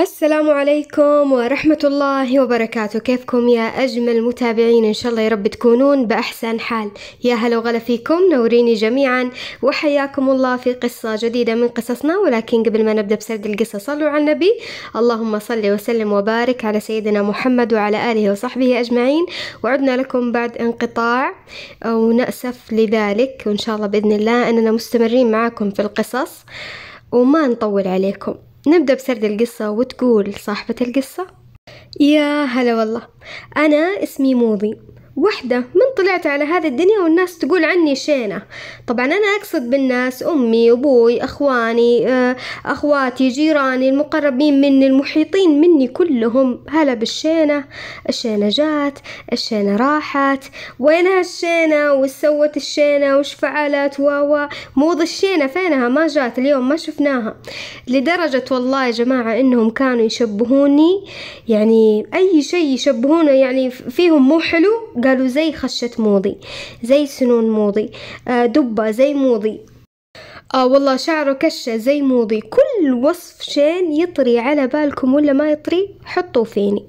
السلام عليكم ورحمة الله وبركاته كيفكم يا أجمل متابعين إن شاء الله يا رب تكونون بأحسن حال يا هلا وغلا فيكم نوريني جميعا وحياكم الله في قصة جديدة من قصصنا ولكن قبل ما نبدأ بسرد القصة صلوا على النبي اللهم صل وسلم وبارك على سيدنا محمد وعلى آله وصحبه أجمعين وعدنا لكم بعد انقطاع ونأسف لذلك وإن شاء الله بإذن الله أننا مستمرين معكم في القصص وما نطول عليكم نبدأ بسرد القصة وتقول صاحبة القصة يا هلا والله أنا اسمي موضي وحدة من طلعت على هذا الدنيا والناس تقول عني شينة طبعا أنا أقصد بالناس أمي أبوي أخواني آه، أخواتي جيراني المقربين مني المحيطين مني كلهم هلا بالشينة الشينة جات الشينة راحت وينها الشينة وش سوت الشينة وش فعلت واوا موض الشينة فينها ما جات اليوم ما شفناها لدرجة والله يا جماعة إنهم كانوا يشبهوني يعني أي شيء يشبهونه يعني فيهم مو حلو قالوا زي خشة موضي زي سنون موضي آه، دبة زي موضي آه والله شعره كشة زي موضي كل وصف شين يطري على بالكم ولا ما يطري حطوا فيني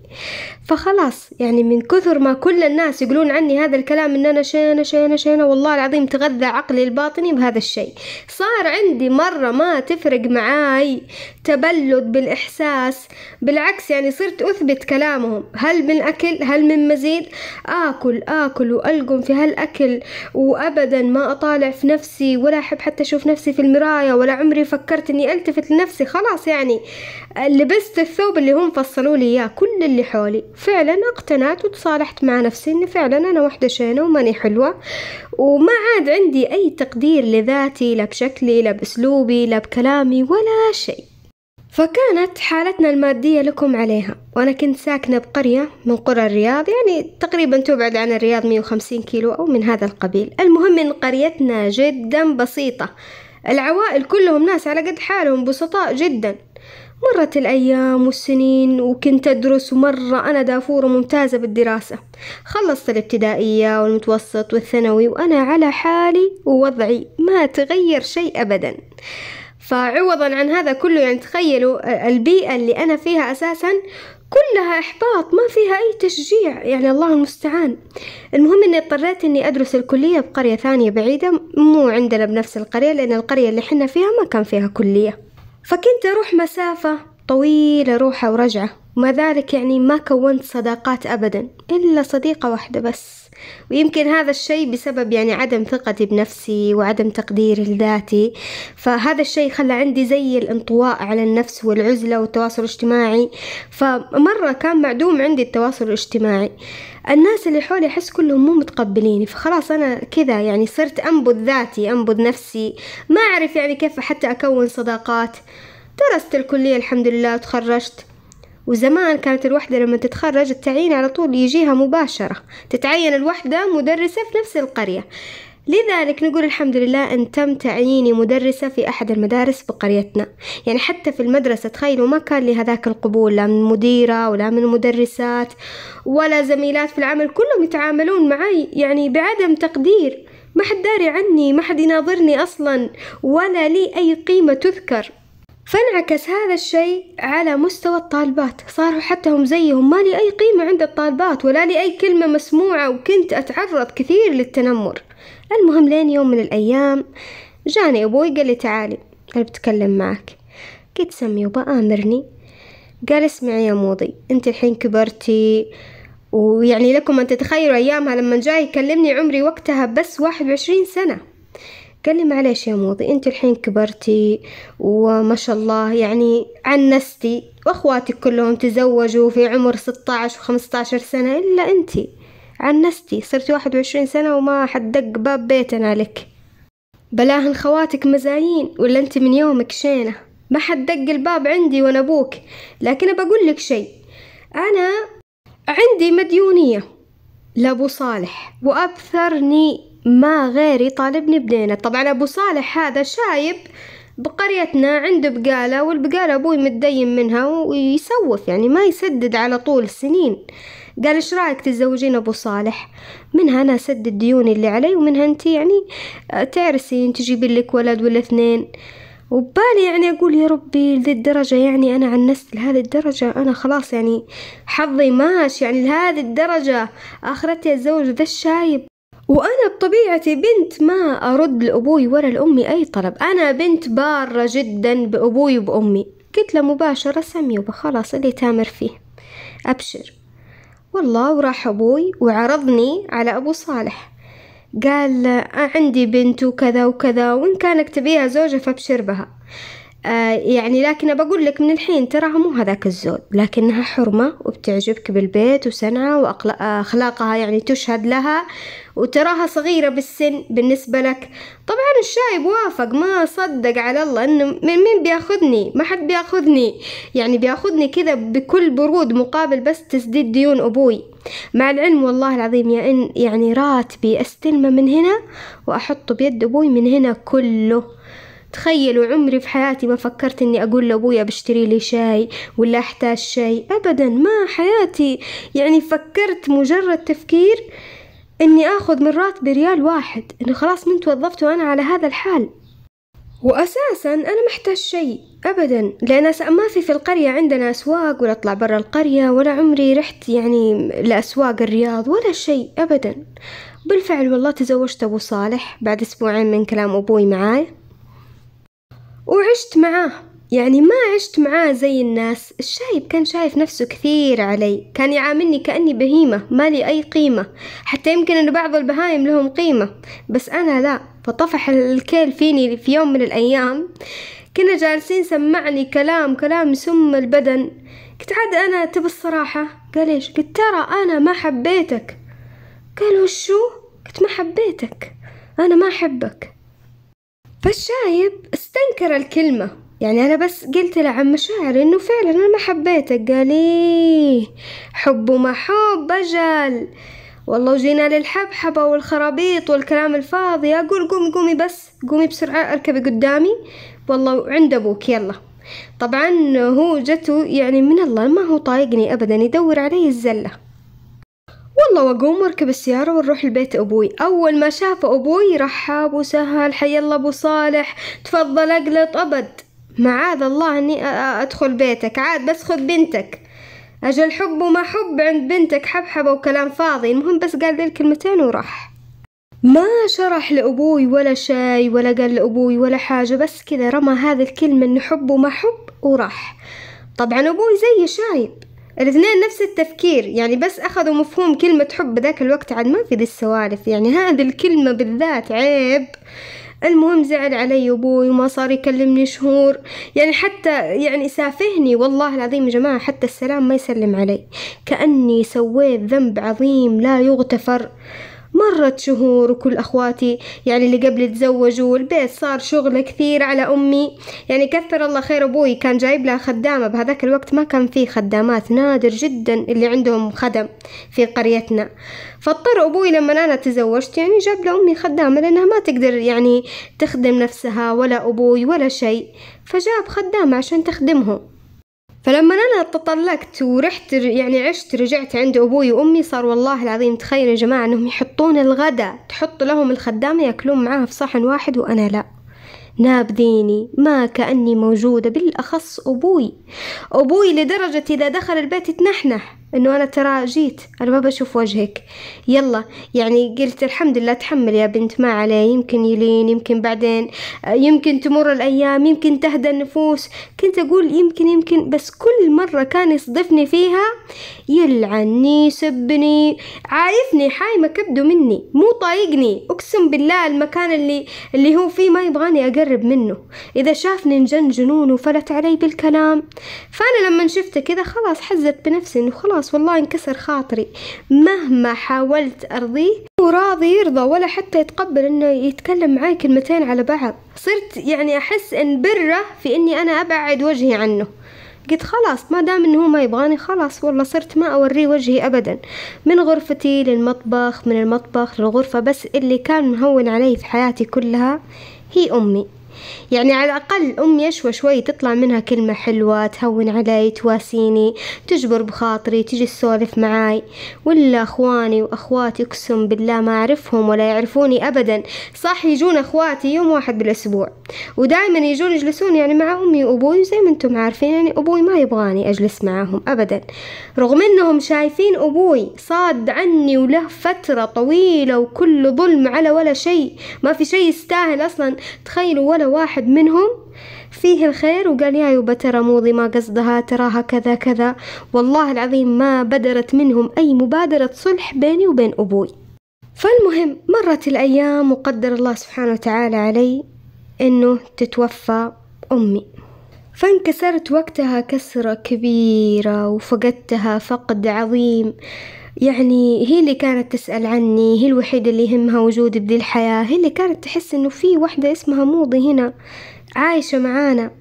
فخلاص يعني من كثر ما كل الناس يقولون عني هذا الكلام ان انا شينة شينة شينة والله العظيم تغذى عقلي الباطني بهذا الشيء صار عندي مرة ما تفرق معاي تبلد بالاحساس بالعكس يعني صرت اثبت كلامهم هل من اكل هل من مزيد اكل اكل والقم في هالاكل وابدا ما اطالع في نفسي ولا احب حتى اشوف نفسي نفسي في المراية ولا عمري فكرت إني ألتفت لنفسي خلاص يعني آه، لبست الثوب اللي هم فصلوا لي إياه كل اللي حولي فعلا اقتنعت وتصالحت مع نفسي اني فعلا أنا وحدة شينة وماني حلوة وما عاد عندي أي تقدير لذاتي لا بشكلي لا بأسلوبي لا بكلامي ولا شيء فكانت حالتنا المادية لكم عليها وأنا كنت ساكنة بقرية من قرى الرياض يعني تقريبا تبعد عن الرياض 150 كيلو أو من هذا القبيل المهم إن قريتنا جدا بسيطة العوائل كلهم ناس على قد حالهم بسطاء جدا مرت الأيام والسنين وكنت أدرس ومرة أنا دافورة ممتازة بالدراسة خلصت الابتدائية والمتوسط والثانوي وأنا على حالي ووضعي ما تغير شيء أبدا فعوضا عن هذا كله يعني تخيلوا البيئة اللي أنا فيها أساسا كلها إحباط ما فيها أي تشجيع يعني الله المستعان المهم أني اضطريت أني أدرس الكلية بقرية ثانية بعيدة مو عندنا بنفس القرية لأن القرية اللي حنا فيها ما كان فيها كلية فكنت أروح مسافة طويلة روحة ورجعة وما ذلك يعني ما كونت صداقات أبدا إلا صديقة واحدة بس ويمكن هذا الشيء بسبب يعني عدم ثقتي بنفسي وعدم تقديري لذاتي فهذا الشيء خلى عندي زي الانطواء على النفس والعزلة والتواصل الاجتماعي فمرة كان معدوم عندي التواصل الاجتماعي الناس اللي حولي أحس كلهم مو متقبليني فخلاص أنا كذا يعني صرت أنبذ ذاتي أنبذ نفسي ما أعرف يعني كيف حتى أكون صداقات درست الكلية الحمد لله وتخرجت وزمان كانت الوحدة لما تتخرج التعيين على طول يجيها مباشرة تتعين الوحدة مدرسة في نفس القرية لذلك نقول الحمد لله أن تم تعييني مدرسة في أحد المدارس بقريتنا يعني حتى في المدرسة تخيلوا ما كان لي هذاك القبول لا من مديرة ولا من مدرسات ولا زميلات في العمل كلهم يتعاملون معي يعني بعدم تقدير ما حد داري عني ما حد يناظرني أصلا ولا لي أي قيمة تذكر فانعكس هذا الشيء على مستوى الطالبات صاروا حتى هم زيهم ما لي أي قيمة عند الطالبات ولا لي أي كلمة مسموعة وكنت أتعرض كثير للتنمر المهم لين يوم من الأيام جاني أبوي قال لي تعالي أنا بتكلم معك قلت سمي وبآمرني قال اسمعي يا موضي انت الحين كبرتي ويعني لكم ان تتخيلوا ايامها لما جاي يكلمني عمري وقتها بس واحد وعشرين سنه قال لي معليش يا موضي انت الحين كبرتي وما شاء الله يعني عنستي واخواتك كلهم تزوجوا في عمر 16 و 15 سنة الا انت عنستي صرت 21 سنة وما حد دق باب بيتنا لك بلاهن خواتك مزايين ولا انت من يومك شينة ما حد دق الباب عندي وانا ابوك لكن بقول لك شيء انا عندي مديونية لابو صالح وابثرني ما غيري طالبني بدينة طبعا أبو صالح هذا شايب بقريتنا عنده بقالة والبقالة أبوي متدين منها ويسوف يعني ما يسدد على طول سنين قال ايش رايك تتزوجين ابو صالح منها انا اسدد ديوني اللي علي ومنها انت يعني آه، تعرسين تجيب لك ولد ولا اثنين وبالي يعني اقول يا ربي لذي الدرجة يعني انا عنست لهذه الدرجة انا خلاص يعني حظي ماش يعني لهذه الدرجة اخرتي اتزوج ذا الشايب وأنا بطبيعتي بنت ما أرد لأبوي ولا لأمي أي طلب أنا بنت بارة جدا بأبوي وبأمي قلت له مباشرة سمي وبخلاص اللي تامر فيه أبشر والله وراح أبوي وعرضني على أبو صالح قال آه، عندي بنت وكذا وكذا وإن كانك تبيها زوجة فأبشر بها آه، يعني لكن بقول لك من الحين تراها مو هذاك الزود لكنها حرمة وبتعجبك بالبيت وسنعة وأخلاقها آه، يعني تشهد لها وتراها صغيرة بالسن بالنسبة لك طبعا الشايب وافق ما صدق على الله انه من مين بياخذني ما حد بياخذني يعني بياخذني كذا بكل برود مقابل بس تسديد ديون ابوي مع العلم والله العظيم يا ان يعني راتبي استلمه من هنا واحطه بيد ابوي من هنا كله تخيلوا عمري في حياتي ما فكرت اني اقول لابويا بشتري لي شاي ولا احتاج شاي ابدا ما حياتي يعني فكرت مجرد تفكير اني اخذ من راتبي ريال واحد انه خلاص من توظفت وانا على هذا الحال واساسا انا محتاج شيء ابدا لان ما في في القريه عندنا اسواق ولا اطلع برا القريه ولا عمري رحت يعني لاسواق الرياض ولا شيء ابدا بالفعل والله تزوجت ابو صالح بعد اسبوعين من كلام ابوي معاي وعشت معاه يعني ما عشت معاه زي الناس الشايب كان شايف نفسه كثير علي كان يعاملني كأني بهيمة ما لي أي قيمة حتى يمكن أن بعض البهايم لهم قيمة بس أنا لا فطفح الكيل فيني في يوم من الأيام كنا جالسين سمعني كلام كلام يسم البدن قلت عاد أنا تبى الصراحة قال إيش قلت ترى أنا ما حبيتك قال وشو قلت ما حبيتك أنا ما أحبك فالشايب استنكر الكلمة يعني أنا بس قلت له عن مشاعري إنه فعلا أنا ما حبيتك قال إيه حب ما حب أجل والله جينا للحبحبة والخرابيط والكلام الفاضي أقول قومي قومي بس قومي بسرعة أركبي قدامي والله عند أبوك يلا طبعا هو جته يعني من الله ما هو طايقني أبدا يدور علي الزلة والله واقوم واركب السيارة ونروح لبيت أبوي أول ما شاف أبوي رحب وسهل حيالله أبو صالح تفضل أقلط أبد معاذ الله أني أدخل بيتك عاد بس خذ بنتك أجل حب وما حب عند بنتك حبحبة وكلام فاضي المهم بس قال ذي الكلمتين وراح ما شرح لأبوي ولا شي ولا قال لأبوي ولا حاجة بس كذا رمى هذه الكلمة إن حب وما حب وراح طبعا أبوي زي شايب الاثنين نفس التفكير يعني بس أخذوا مفهوم كلمة حب ذاك الوقت عاد ما في ذي السوالف يعني هذه الكلمة بالذات عيب المهم زعل علي أبوي وما صار يكلمني شهور يعني حتى يعني سافهني والله العظيم يا جماعة حتى السلام ما يسلم علي كأني سويت ذنب عظيم لا يغتفر مرت شهور وكل أخواتي يعني اللي قبل تزوجوا والبيت صار شغل كثير على أمي يعني كثر الله خير أبوي كان جايب لها خدامة بهذاك الوقت ما كان في خدامات نادر جدا اللي عندهم خدم في قريتنا فاضطر أبوي لما أنا تزوجت يعني جاب لأمي خدامة لأنها ما تقدر يعني تخدم نفسها ولا أبوي ولا شيء فجاب خدامة عشان تخدمهم فلما أنا تطلقت ورحت يعني عشت رجعت عند أبوي وأمي صار والله العظيم تخيل يا جماعة أنهم يحطون الغداء تحط لهم الخدامة يأكلون معاها في صحن واحد وأنا لأ نابذيني ما كأني موجودة بالأخص أبوي أبوي لدرجة إذا دخل البيت يتنحنح انه انا ترى جيت انا ما بشوف وجهك يلا يعني قلت الحمد لله تحمل يا بنت ما عليه يمكن يلين يمكن بعدين آه، يمكن تمر الايام يمكن تهدى النفوس كنت اقول يمكن يمكن بس كل مرة كان يصدفني فيها يلعني يسبني عايفني حايمة كبده مني مو طايقني اقسم بالله المكان اللي اللي هو فيه ما يبغاني اقرب منه اذا شافني انجن جنون وفلت علي بالكلام فانا لما شفته كذا خلاص حزت بنفسي انه خلاص خلاص والله انكسر خاطري مهما حاولت أرضيه مو راضي يرضى ولا حتى يتقبل انه يتكلم معاي كلمتين على بعض صرت يعني احس ان بره في اني انا ابعد وجهي عنه قلت خلاص ما دام انه هو ما يبغاني خلاص والله صرت ما اوريه وجهي ابدا من غرفتي للمطبخ من المطبخ للغرفة بس اللي كان مهون علي في حياتي كلها هي امي يعني على الأقل أمي يشوى شوي تطلع منها كلمة حلوة تهون علي تواسيني تجبر بخاطري تجي تسولف معاي ولا أخواني وأخواتي أقسم بالله ما أعرفهم ولا يعرفوني أبدا صح يجون أخواتي يوم واحد بالأسبوع ودائما يجون يجلسون يعني مع أمي وأبوي زي ما أنتم عارفين يعني أبوي ما يبغاني أجلس معاهم أبدا رغم أنهم شايفين أبوي صاد عني وله فترة طويلة وكل ظلم على ولا شيء ما في شيء يستاهل أصلا تخيلوا ولا واحد منهم فيه الخير وقال يا يوبا ترى موضي ما قصدها تراها كذا كذا والله العظيم ما بدرت منهم أي مبادرة صلح بيني وبين أبوي فالمهم مرت الأيام وقدر الله سبحانه وتعالى علي أنه تتوفى أمي فانكسرت وقتها كسرة كبيرة وفقدتها فقد عظيم يعني هي اللي كانت تسأل عني هي الوحيدة اللي يهمها وجودي بذي الحياة هي اللي كانت تحس إنه في وحدة اسمها موضي هنا عايشة معانا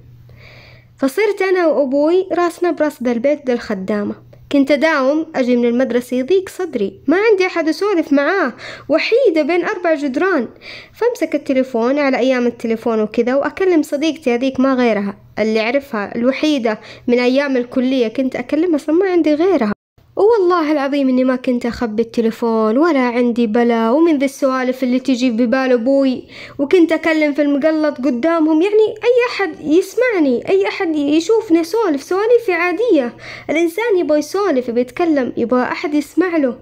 فصرت أنا وأبوي راسنا براس ذا البيت ذا الخدامة كنت أداوم أجي من المدرسة يضيق صدري ما عندي أحد أسولف معاه وحيدة بين أربع جدران فأمسك التليفون على أيام التليفون وكذا وأكلم صديقتي هذيك ما غيرها اللي أعرفها الوحيدة من أيام الكلية كنت أكلمها أصلا ما عندي غيرها والله العظيم اني ما كنت اخبي التليفون ولا عندي بلا ومن ذي السوالف اللي تجي ببال ابوي وكنت اكلم في المقلط قدامهم يعني اي احد يسمعني اي احد يشوفني سولف سواليفي عادية الانسان يبغى يسولف بيتكلم يتكلم يبغى احد يسمع له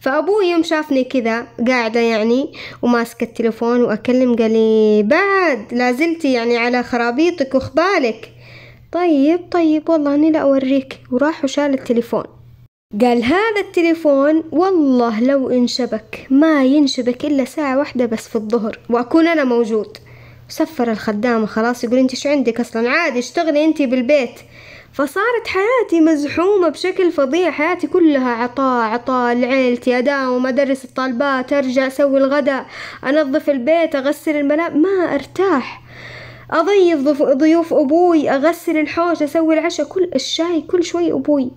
فابوي يوم شافني كذا قاعدة يعني وماسكة التليفون واكلم قال لي بعد لازلتي يعني على خرابيطك وخبالك طيب طيب والله اني لا اوريك وراح وشال التليفون قال هذا التليفون والله لو انشبك ما ينشبك إلا ساعة واحدة بس في الظهر وأكون أنا موجود سفر الخدامة خلاص يقول انت شو عندك أصلا عادي اشتغلي انت بالبيت فصارت حياتي مزحومة بشكل فظيع حياتي كلها عطاء عطاء لعيلتي أداوم أدرس الطالبات أرجع أسوي الغداء أنظف البيت أغسل الملابس ما أرتاح أضيف ضيوف أبوي أغسل الحوش أسوي العشاء كل الشاي كل شوي أبوي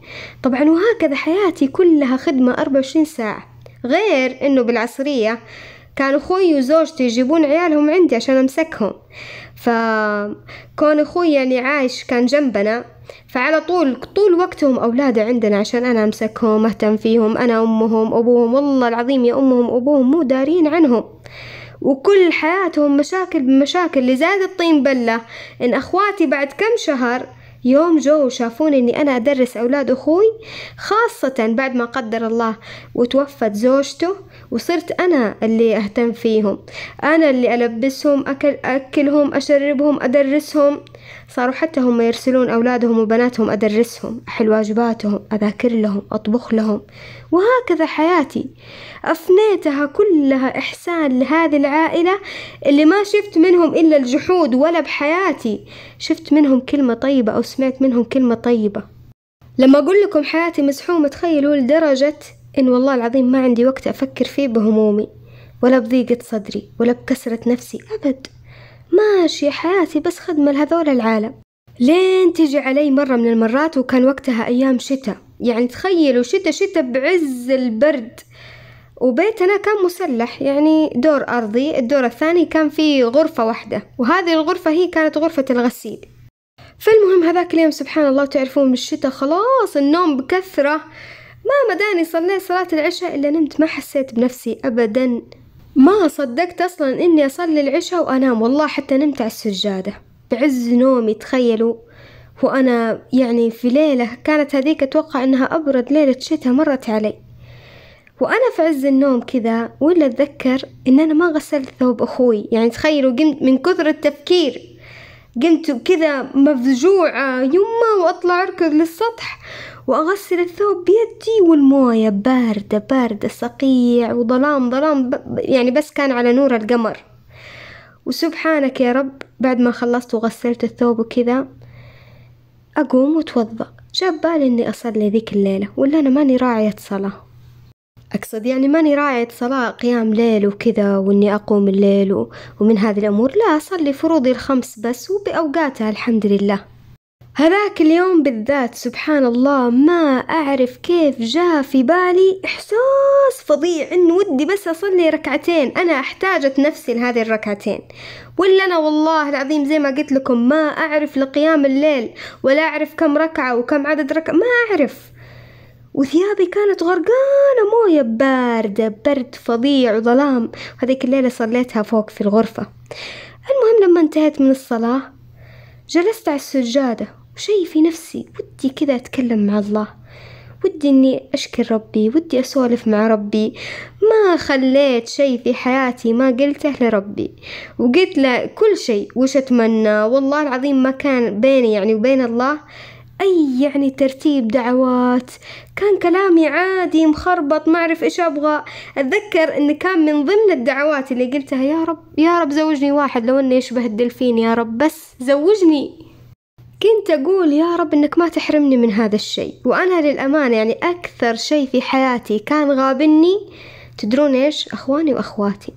طبعا وهكذا حياتي كلها خدمة 24 ساعة غير أنه بالعصرية كان أخوي وزوجتي يجيبون عيالهم عندي عشان أمسكهم فكون أخوي يعني عايش كان جنبنا فعلى طول طول وقتهم أولاد عندنا عشان أنا أمسكهم أهتم فيهم أنا أمهم أبوهم والله العظيم يا أمهم أبوهم مو دارين عنهم وكل حياتهم مشاكل بمشاكل لزاد الطين بلة إن أخواتي بعد كم شهر يوم جو شافوني إني أنا أدرس أولاد أخوي خاصة بعد ما قدر الله وتوفت زوجته وصرت أنا اللي أهتم فيهم أنا اللي ألبسهم أكل أكلهم أشربهم أدرسهم صاروا حتى هم يرسلون أولادهم وبناتهم أدرسهم أحل واجباتهم أذاكر لهم أطبخ لهم وهكذا حياتي أفنيتها كلها إحسان لهذه العائلة اللي ما شفت منهم إلا الجحود ولا بحياتي شفت منهم كلمة طيبة أو سمعت منهم كلمة طيبة لما أقول لكم حياتي مزحومة تخيلوا لدرجة إن والله العظيم ما عندي وقت أفكر فيه بهمومي ولا بضيقة صدري ولا بكسرة نفسي أبد ماشي حياتي بس خدمة لهذول العالم لين تجي علي مرة من المرات وكان وقتها أيام شتاء يعني تخيلوا شتاء شتاء بعز البرد وبيتنا كان مسلح يعني دور أرضي الدور الثاني كان فيه غرفة واحدة وهذه الغرفة هي كانت غرفة الغسيل فالمهم هذاك اليوم سبحان الله تعرفون من الشتاء خلاص النوم بكثرة ما مداني صليت صلاة العشاء إلا نمت ما حسيت بنفسي أبدا ما صدقت أصلا إني أصلي العشاء وأنام والله حتى نمت على السجادة بعز نومي تخيلوا وأنا يعني في ليلة كانت هذيك أتوقع إنها أبرد ليلة شتاء مرت علي وأنا في عز النوم كذا ولا أتذكر إن أنا ما غسلت ثوب أخوي يعني تخيلوا قمت من كثر التفكير قمت كذا مفجوعة يما وأطلع أركض للسطح وأغسل الثوب بيدي والموية باردة باردة صقيع وظلام ظلام يعني بس كان على نور القمر وسبحانك يا رب بعد ما خلصت وغسلت الثوب وكذا أقوم وتوضأ جاب بالي إني أصلي ذيك الليلة ولا أنا ماني راعية صلاة أقصد يعني ماني راعية صلاة قيام ليل وكذا وإني أقوم الليل ومن هذه الأمور لا أصلي فروضي الخمس بس وبأوقاتها الحمد لله هذاك اليوم بالذات سبحان الله ما أعرف كيف جاء في بالي إحساس فظيع إن ودي بس أصلي ركعتين أنا أحتاجت نفسي لهذه الركعتين ولا أنا والله العظيم زي ما قلت لكم ما أعرف لقيام الليل ولا أعرف كم ركعة وكم عدد ركعة ما أعرف وثيابي كانت غرقانة موية باردة برد فظيع وظلام هذيك الليلة صليتها فوق في الغرفة المهم لما انتهيت من الصلاة جلست على السجادة وشي في نفسي ودي كذا أتكلم مع الله ودي إني أشكر ربي ودي أسولف مع ربي ما خليت شي في حياتي ما قلته لربي وقلت له كل شي وش أتمنى والله العظيم ما كان بيني يعني وبين الله أي يعني ترتيب دعوات كان كلامي عادي مخربط ما أعرف إيش أبغى أتذكر إن كان من ضمن الدعوات اللي قلتها يا رب يا رب زوجني واحد لو إني يشبه الدلفين يا رب بس زوجني كنت أقول يا رب إنك ما تحرمني من هذا الشيء وأنا للأمانة يعني أكثر شيء في حياتي كان غابني تدرون إيش أخواني وأخواتي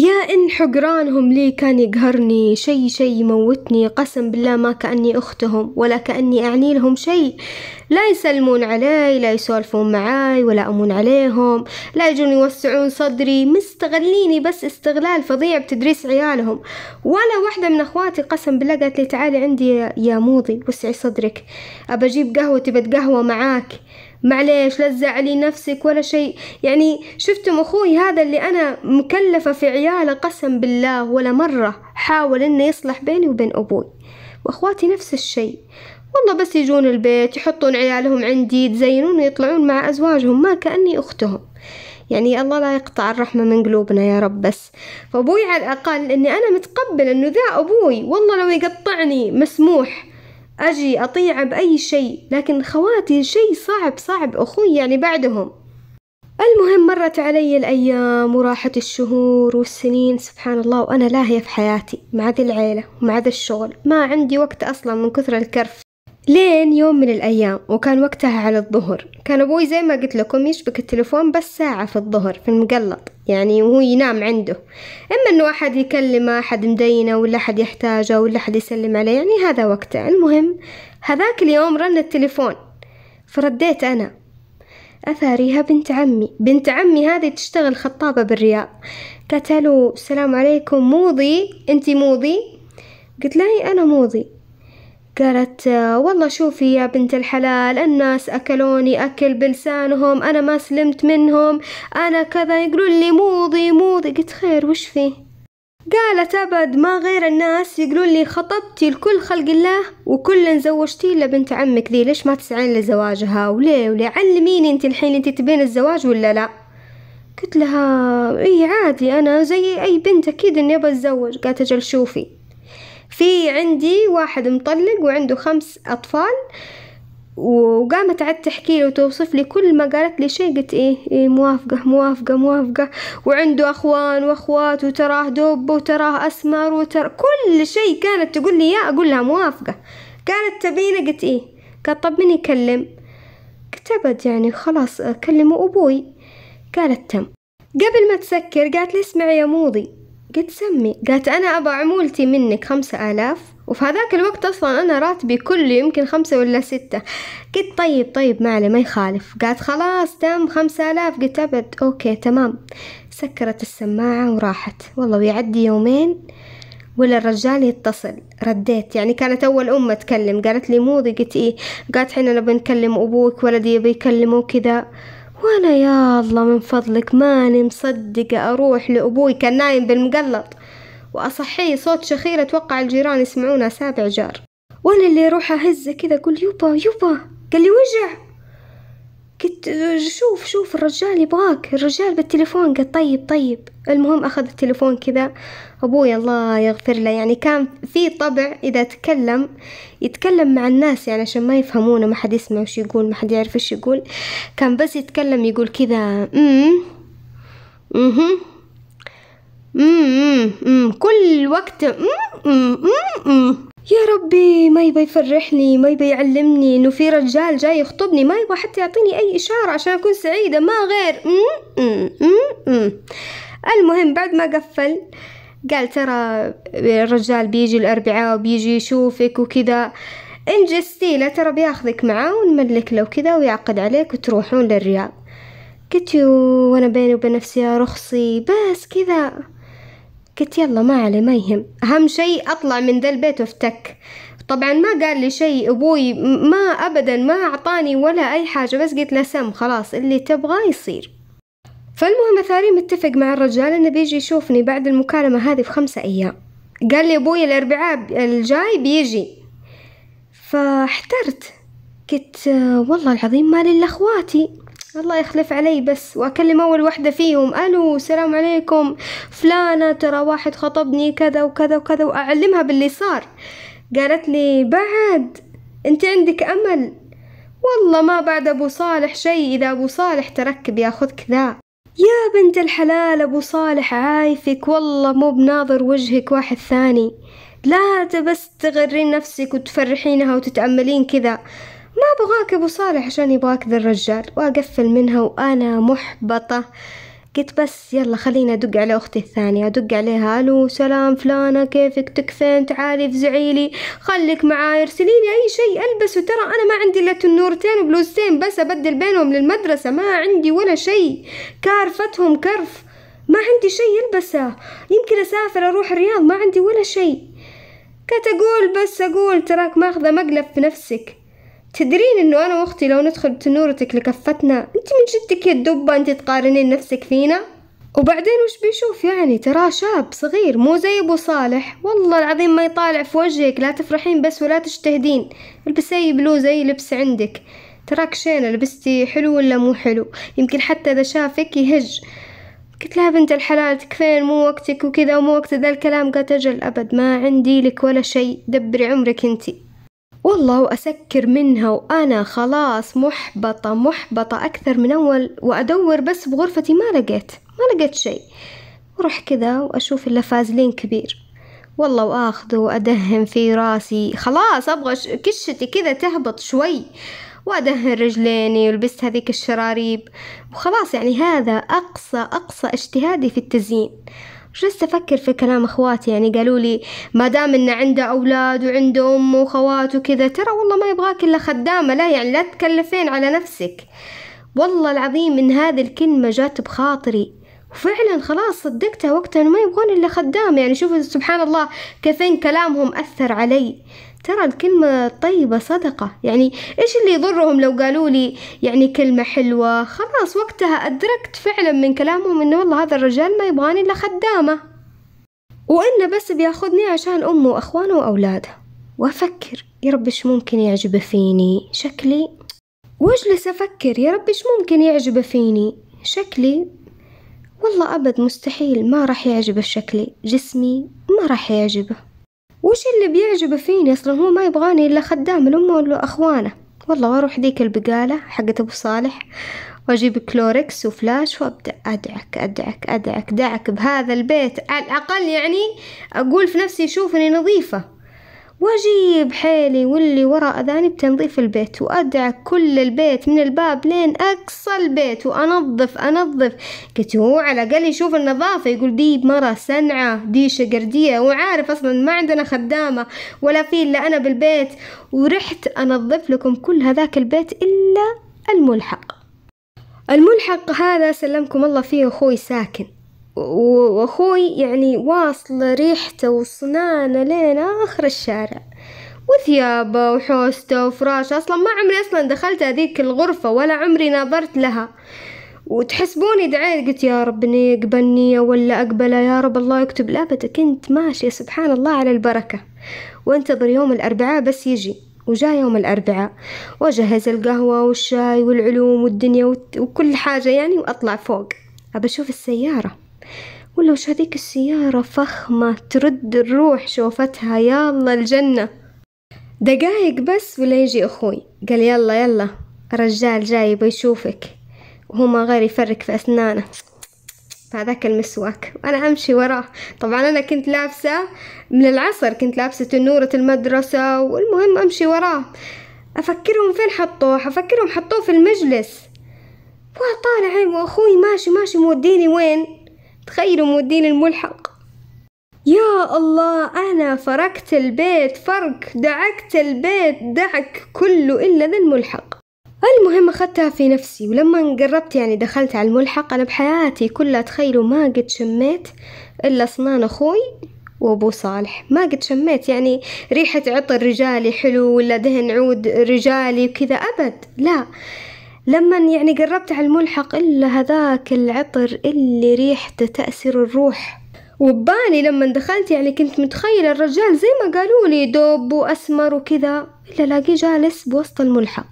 يا إن حجرانهم لي كان يقهرني شي شي يموتني قسم بالله ما كأني أختهم ولا كأني أعني لهم شي لا يسلمون علي لا يسولفون معاي ولا أمون عليهم لا يجون يوسعون صدري مستغليني بس استغلال فظيع بتدريس عيالهم ولا واحدة من أخواتي قسم بالله قالت لي تعالي عندي يا موضي وسعي صدرك أبجيب أجيب قهوتي بتقهوى معاك معليش لا تزعلي نفسك ولا شيء يعني شفتم أخوي هذا اللي أنا مكلفة في عياله قسم بالله ولا مرة حاول إنه يصلح بيني وبين أبوي وأخواتي نفس الشيء والله بس يجون البيت يحطون عيالهم عندي يتزينون ويطلعون مع أزواجهم ما كأني أختهم يعني الله لا يقطع الرحمة من قلوبنا يا رب بس فأبوي على الأقل أني أنا متقبل أنه ذا أبوي والله لو يقطعني مسموح أجي أطيع بأي شيء لكن خواتي شيء صعب صعب أخوي يعني بعدهم المهم مرت علي الأيام وراحت الشهور والسنين سبحان الله وأنا لاهية في حياتي مع ذي العيلة ومع ذا الشغل ما عندي وقت أصلا من كثر الكرف لين يوم من الأيام وكان وقتها على الظهر كان أبوي زي ما قلت لكم يشبك التلفون بس ساعة في الظهر في المقلط يعني وهو ينام عنده إما أنه أحد يكلمه أحد مدينه ولا أحد يحتاجه ولا أحد يسلم عليه يعني هذا وقته المهم هذاك اليوم رن التلفون فرديت أنا أثاريها بنت عمي بنت عمي هذه تشتغل خطابة بالرياض قالت له السلام عليكم موضي أنت موضي قلت لها أنا موضي قالت والله شوفي يا بنت الحلال الناس أكلوني أكل بلسانهم أنا ما سلمت منهم أنا كذا يقولون لي موضي موضي قلت خير وش فيه قالت أبد ما غير الناس يقولون لي خطبتي لكل خلق الله وكل زوجتي بنت عمك ذي ليش ما تسعين لزواجها وليه وليه علميني انت الحين انت تبين الزواج ولا لأ قلت لها اي عادي انا زي اي بنت اكيد اني ابى اتزوج قالت اجل شوفي في عندي واحد مطلق وعنده خمس أطفال وقامت عاد تحكي لي وتوصف لي كل ما قالت لي شيء قلت إيه, إيه موافقة موافقة موافقة وعنده أخوان وأخوات وتراه دب وتراه أسمر وتر كل شيء كانت تقول لي إياه أقول لها موافقة كانت تبين قلت إيه قالت طب من يكلم قلت أبد يعني خلاص كلموا أبوي قالت تم قبل ما تسكر قالت لي اسمعي يا موضي قد سمي قالت أنا أبا عمولتي منك خمسة آلاف وفي هذاك الوقت أصلا أنا راتبي كله يمكن خمسة ولا ستة قلت طيب طيب ما عليه ما يخالف قالت خلاص تم خمسة آلاف قلت أبد أوكي تمام سكرت السماعة وراحت والله ويعدي يومين ولا الرجال يتصل رديت يعني كانت أول أم تكلم قالت لي موضي قلت إيه قالت حين أنا بنكلم أبوك ولدي يبي يكلمه كذا وأنا يا الله من فضلك ماني مصدقة أروح لأبوي كان نايم بالمقلط وأصحيه صوت شخير أتوقع الجيران يسمعونه سابع جار وأنا اللي أروح أهزه كذا أقول يوبا يوبا قال لي وجع قلت شوف شوف الرجال يبغاك الرجال بالتليفون قال طيب طيب المهم أخذ التليفون كذا أبوي الله يغفر له يعني كان في طبع إذا تكلم يتكلم مع الناس يعني عشان ما يفهمونه ما حد يسمع وش يقول ما حد يعرف وش يقول كان بس يتكلم يقول كذا امم امم امم, أمم،, أمم، كل وقت امم امم, أمم. يا ربي ما يبى يفرحني ما يبى يعلمني انه في رجال جاي يخطبني ما يبى حتى يعطيني اي اشاره عشان اكون سعيده ما غير م -م -م المهم بعد ما قفل قال ترى الرجال بيجي الاربعاء وبيجي يشوفك وكذا انجزتي له ترى بياخذك معاه ونملك له وكذا ويعقد عليك وتروحون للرياض قلت وانا بيني وبين نفسي يا رخصي بس كذا قلت يلا ما علي ما يهم أهم شيء أطلع من ذا البيت وافتك طبعا ما قال لي شيء أبوي ما أبدا ما أعطاني ولا أي حاجة بس قلت له سم خلاص اللي تبغاه يصير فالمهم ثاري متفق مع الرجال انه بيجي يشوفني بعد المكالمة هذه في خمسة ايام قال لي ابوي الاربعاء الجاي بيجي فاحترت قلت والله العظيم مالي الا اخواتي الله يخلف علي بس واكلم اول واحدة فيهم الو السلام عليكم فلانة ترى واحد خطبني كذا وكذا وكذا واعلمها باللي صار قالت لي بعد انت عندك امل والله ما بعد ابو صالح شي اذا ابو صالح ترك بياخذك ذا يا بنت الحلال ابو صالح عايفك والله مو بناظر وجهك واحد ثاني لا بس تغرين نفسك وتفرحينها وتتأملين كذا ما ابغاك أبو صالح عشان يبغاك ذا الرجال وأقفل منها وأنا محبطة قلت بس يلا خليني أدق على أختي الثانية أدق عليها ألو سلام فلانة كيفك تكفين تعالي فزعيلي خليك معاي ارسلي لي أي شيء ألبسه ترى أنا ما عندي إلا تنورتين وبلوزتين بس أبدل بينهم للمدرسة ما عندي ولا شيء كارفتهم كرف ما عندي شيء ألبسه يمكن أسافر أروح الرياض ما عندي ولا شيء كنت أقول بس أقول تراك ماخذة مقلب في نفسك تدرين انه انا واختي لو ندخل بتنورتك لكفتنا انت من جدك يا الدبة انت تقارنين نفسك فينا وبعدين وش بيشوف يعني تراه شاب صغير مو زي ابو صالح والله العظيم ما يطالع في وجهك لا تفرحين بس ولا تجتهدين البسي بلو زي لبس عندك تراك شينة لبستي حلو ولا مو حلو يمكن حتى اذا شافك يهج قلت لها بنت الحلال تكفين مو وقتك وكذا ومو وقت ذا الكلام قالت اجل ابد ما عندي لك ولا شي دبري عمرك انتي والله وأسكر منها وأنا خلاص محبطة محبطة أكثر من أول وأدور بس بغرفتي ما لقيت ما لقيت شيء وأروح كذا وأشوف إلا فازلين كبير والله وآخذه وأدهن في راسي خلاص أبغى كشتي كذا تهبط شوي وأدهن رجليني ولبست هذيك الشراريب وخلاص يعني هذا أقصى أقصى اجتهادي في التزيين جلست أفكر في كلام أخواتي يعني قالوا لي ما دام إنه عنده أولاد وعنده أم وخوات وكذا ترى والله ما يبغاك إلا خدامة لا يعني لا تكلفين على نفسك والله العظيم إن هذه الكلمة جات بخاطري وفعلا خلاص صدقتها وقتها ما يبغون إلا خدام يعني شوفوا سبحان الله كيفين كلامهم أثر علي ترى الكلمة الطيبة صدقة يعني إيش اللي يضرهم لو قالوا لي يعني كلمة حلوة خلاص وقتها أدركت فعلا من كلامهم إنه والله هذا الرجال ما يبغاني إلا خدامة وإنه بس بياخذني عشان أمه وأخوانه وأولاده وأفكر يا رب إيش ممكن يعجبه فيني شكلي واجلس أفكر يا رب إيش ممكن يعجبه فيني شكلي والله أبد مستحيل ما راح يعجبه شكلي جسمي ما راح يعجبه وش اللي بيعجبه فيني اصلا هو ما يبغاني الا خدام لامه ولا اخوانه والله واروح ذيك البقاله حقت ابو صالح واجيب كلوركس وفلاش وابدا ادعك ادعك ادعك دعك بهذا البيت على الاقل يعني اقول في نفسي شوفني نظيفه وأجيب حيلي واللي وراء أذاني بتنظيف البيت وأدعك كل البيت من الباب لين أقصى البيت وأنظف أنظف قلت هو على الأقل يشوف النظافة يقول دي مرة سنعة دي شقردية وعارف أصلا ما عندنا خدامة ولا في إلا أنا بالبيت ورحت أنظف لكم كل هذاك البيت إلا الملحق الملحق هذا سلمكم الله فيه أخوي ساكن وأخوي يعني واصلة ريحته وصنانة لين آخر الشارع وثيابه وحوسته وفراشه أصلا ما عمري أصلا دخلت هذيك الغرفة ولا عمري نظرت لها وتحسبوني دعيت قلت يا رب اني يقبلني ولا اقبله يا رب الله يكتب لا كنت ماشية سبحان الله على البركة وانتظر يوم الاربعاء بس يجي وجاء يوم الاربعاء واجهز القهوة والشاي والعلوم والدنيا وكل حاجة يعني واطلع فوق ابى اشوف السيارة ولا وش هذيك السيارة فخمة ترد الروح شوفتها يلا الجنة دقايق بس ولا يجي أخوي قال يلا يلا الرجال جاي بيشوفك وهو ما غير يفرك في أسنانه فهذاك المسواك وأنا أمشي وراه طبعا أنا كنت لابسة من العصر كنت لابسة تنورة المدرسة والمهم أمشي وراه أفكرهم فين حطوه أفكرهم حطوه في المجلس وطالع واخوي ماشي ماشي موديني وين تخيلوا مودين الملحق يا الله أنا فركت البيت فرق دعكت البيت دعك كله إلا ذا الملحق المهم أخذتها في نفسي ولما قربت يعني دخلت على الملحق أنا بحياتي كلها تخيلوا ما قد شميت إلا أسنان أخوي وأبو صالح ما قد شميت يعني ريحة عطر رجالي حلو ولا دهن عود رجالي وكذا أبد لا لما يعني قربت على الملحق إلا هذاك العطر اللي ريحته تأثر الروح وباني لما دخلت يعني كنت متخيلة الرجال زي ما قالوا لي دوب وأسمر وكذا إلا لاقي جالس بوسط الملحق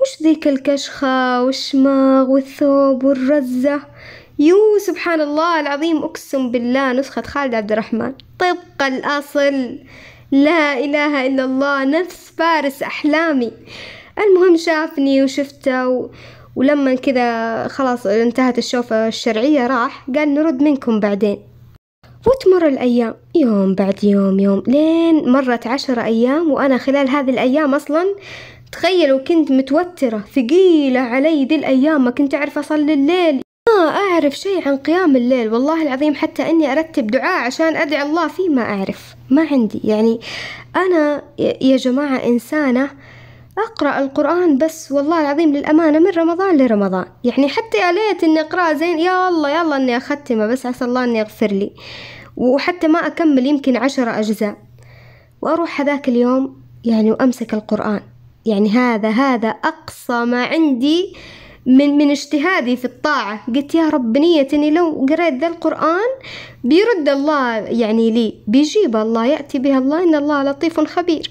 وش ذيك الكشخة والشماغ والثوب والرزة يو سبحان الله العظيم أقسم بالله نسخة خالد عبد الرحمن طبق الأصل لا إله إلا الله نفس فارس أحلامي المهم شافني وشفته و... ولما كذا خلاص انتهت الشوفة الشرعية راح قال نرد منكم بعدين وتمر الأيام يوم بعد يوم يوم لين مرت عشرة أيام وأنا خلال هذه الأيام أصلا تخيلوا كنت متوترة ثقيلة علي ذي الأيام ما كنت أعرف أصلي الليل ما أعرف شيء عن قيام الليل والله العظيم حتى أني أرتب دعاء عشان أدعي الله فيه ما أعرف ما عندي يعني أنا يا جماعة إنسانة أقرأ القرآن بس والله العظيم للأمانة من رمضان لرمضان يعني حتى يا ليت إني أقرأ زين يا الله يلا إني أختمه بس عسى الله إني يغفر لي وحتى ما أكمل يمكن عشرة أجزاء وأروح هذاك اليوم يعني وأمسك القرآن يعني هذا هذا أقصى ما عندي من من اجتهادي في الطاعة قلت يا رب نيتي إني لو قرأت ذا القرآن بيرد الله يعني لي بيجيب الله يأتي به الله إن الله لطيف خبير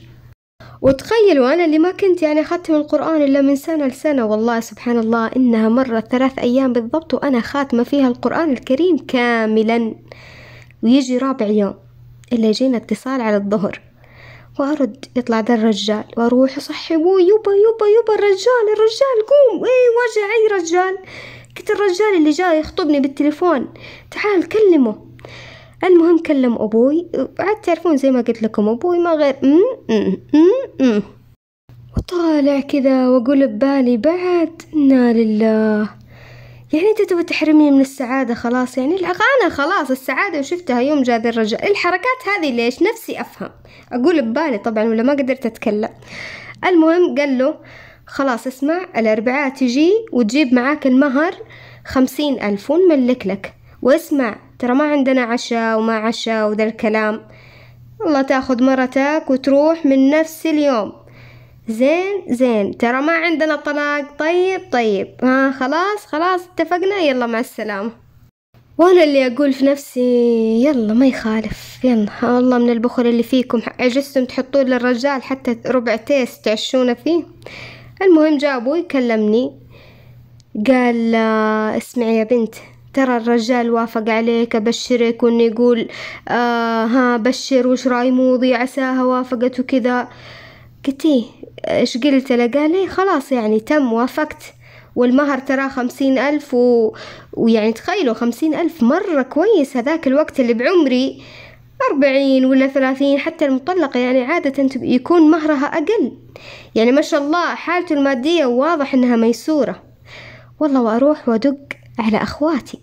وتخيلوا أنا اللي ما كنت يعني أختم القرآن إلا من سنة لسنة والله سبحان الله إنها مرة ثلاث أيام بالضبط وأنا خاتمة فيها القرآن الكريم كاملا ويجي رابع يوم إلا يجينا اتصال على الظهر وأرد يطلع ذا الرجال وأروح أصحي أبوي يبا يبا يبا الرجال الرجال قوم إي وجع أي رجال قلت الرجال اللي جاي يخطبني بالتليفون تعال كلمه المهم كلم أبوي عاد تعرفون زي ما قلت لكم أبوي ما غير م -م -م وطالع كذا وأقول ببالي بعد إنا لله يعني انت تبغى تحرمني من السعادة خلاص يعني انا خلاص السعادة وشفتها يوم جاء ذا الرجال الحركات هذه ليش نفسي افهم اقول ببالي طبعا ولا ما قدرت اتكلم المهم قال له خلاص اسمع الاربعاء تجي وتجيب معاك المهر خمسين الف ونملك لك واسمع ترى ما عندنا عشاء وما عشاء وذا الكلام والله تاخذ مرتك وتروح من نفس اليوم زين زين ترى ما عندنا طلاق طيب طيب ها آه خلاص خلاص اتفقنا يلا مع السلامة وانا اللي اقول في نفسي يلا ما يخالف يلا والله من البخل اللي فيكم عجزتم تحطون للرجال حتى ربع تيس تعشونه فيه المهم جابوا يكلمني كلمني قال آه، اسمعي يا بنت ترى الرجال وافق عليك أبشرك وإنه يقول آه ها بشر وش راي موضي عساها وافقت وكذا قلت إيه إيش قلت له قال إيه خلاص يعني تم وافقت والمهر تراه خمسين ألف و... ويعني تخيلوا خمسين ألف مرة كويس هذاك الوقت اللي بعمري أربعين ولا ثلاثين حتى المطلقة يعني عادة يكون مهرها أقل يعني ما شاء الله حالته المادية واضح إنها ميسورة والله وأروح وأدق على أخواتي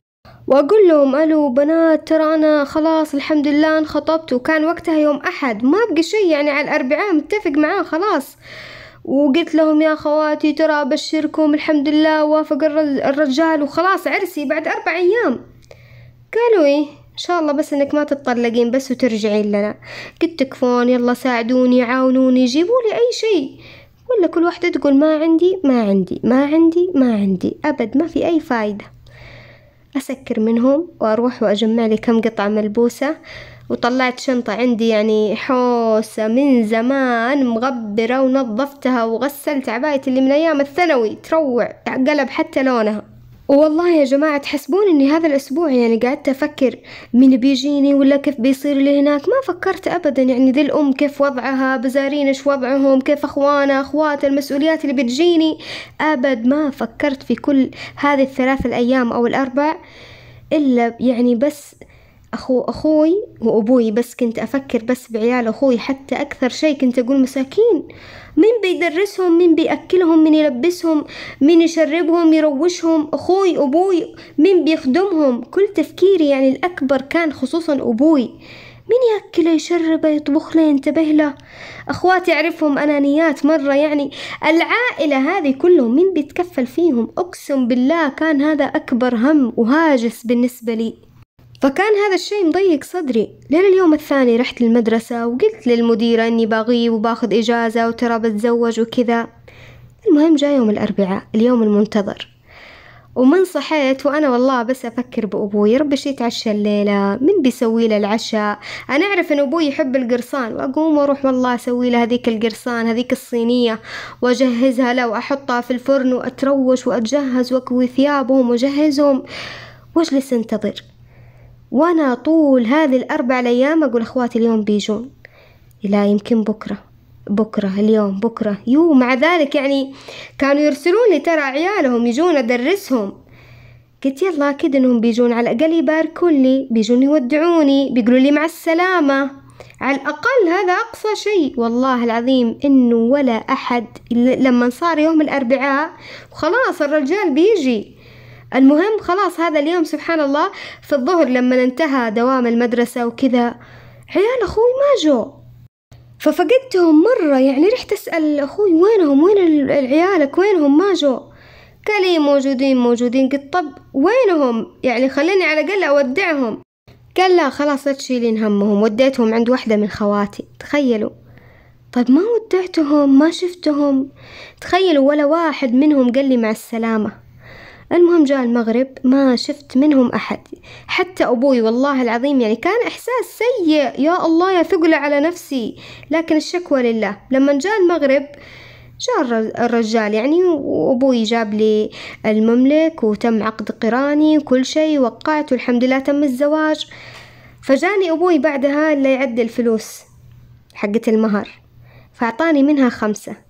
وأقول لهم ألو بنات ترى أنا خلاص الحمد لله انخطبت وكان وقتها يوم أحد ما بقي شي يعني على الأربعاء متفق معاه خلاص وقلت لهم يا خواتي ترى أبشركم الحمد لله وافق الرجال وخلاص عرسي بعد أربع أيام قالوا إيه إن شاء الله بس إنك ما تتطلقين بس وترجعين لنا قلت تكفون يلا ساعدوني عاونوني جيبوا لي أي شيء ولا كل واحدة تقول ما عندي ما عندي ما عندي ما عندي أبد ما في أي فايدة أسكر منهم وأروح وأجمع لي كم قطعة ملبوسة وطلعت شنطة عندي يعني حوسة من زمان مغبرة ونظفتها وغسلت عبايتي اللي من أيام الثانوي تروع قلب حتى لونها والله يا جماعة تحسبون اني هذا الاسبوع يعني قعدت افكر مين بيجيني ولا كيف بيصير لي هناك ما فكرت ابدا يعني ذي الام كيف وضعها بزارين ايش وضعهم كيف اخوانا اخوات المسؤوليات اللي بتجيني ابد ما فكرت في كل هذه الثلاث الايام او الاربع الا يعني بس أخو أخوي وأبوي بس كنت أفكر بس بعيال أخوي حتى أكثر شي كنت أقول مساكين مين بيدرسهم مين بيأكلهم مين يلبسهم مين يشربهم يروشهم أخوي أبوي مين بيخدمهم كل تفكيري يعني الأكبر كان خصوصا أبوي مين يأكله يشربه يطبخ له ينتبه له أخواتي أعرفهم أنانيات مرة يعني العائلة هذه كلهم مين بيتكفل فيهم أقسم بالله كان هذا أكبر هم وهاجس بالنسبة لي فكان هذا الشيء مضيق صدري لين اليوم الثاني رحت المدرسة وقلت للمديرة أني باغي وباخذ إجازة وترى بتزوج وكذا المهم جاء يوم الأربعاء اليوم المنتظر ومن صحيت وأنا والله بس أفكر بأبوي ربي شي تعشى الليلة من بيسوي له العشاء أنا أعرف أن أبوي يحب القرصان وأقوم وأروح والله أسوي له هذيك القرصان هذيك الصينية وأجهزها له وأحطها في الفرن وأتروش وأتجهز وأكوي ثيابهم وأجهزهم وأجلس أنتظر وأنا طول هذه الأربع أيام أقول أخواتي اليوم بيجون لا يمكن بكرة بكرة اليوم بكرة يو مع ذلك يعني كانوا يرسلون لي ترى عيالهم يجون أدرسهم قلت يلا أكيد إنهم بيجون على الأقل يباركون لي بيجون يودعوني بيقولوا لي مع السلامة على الأقل هذا أقصى شيء والله العظيم إنه ولا أحد لما صار يوم الأربعاء وخلاص الرجال بيجي المهم خلاص هذا اليوم سبحان الله في الظهر لما انتهى دوام المدرسة وكذا عيال أخوي ما جو ففقدتهم مرة يعني رحت أسأل أخوي وينهم وين العيالك وينهم ما جو قال لي إيه، موجودين موجودين قلت طب وينهم يعني خليني على الأقل أودعهم قال لا خلاص لا تشيلين همهم وديتهم عند واحدة من خواتي تخيلوا طيب ما ودعتهم ما شفتهم تخيلوا ولا واحد منهم قال لي مع السلامة المهم جاء المغرب ما شفت منهم أحد حتى أبوي والله العظيم يعني كان إحساس سيء يا الله يا ثقلة على نفسي لكن الشكوى لله لما جاء المغرب جاء الرجال يعني وأبوي جاب لي المملك وتم عقد قراني وكل شيء وقعت والحمد لله تم الزواج فجاني أبوي بعدها يعد الفلوس حقة المهر فأعطاني منها خمسة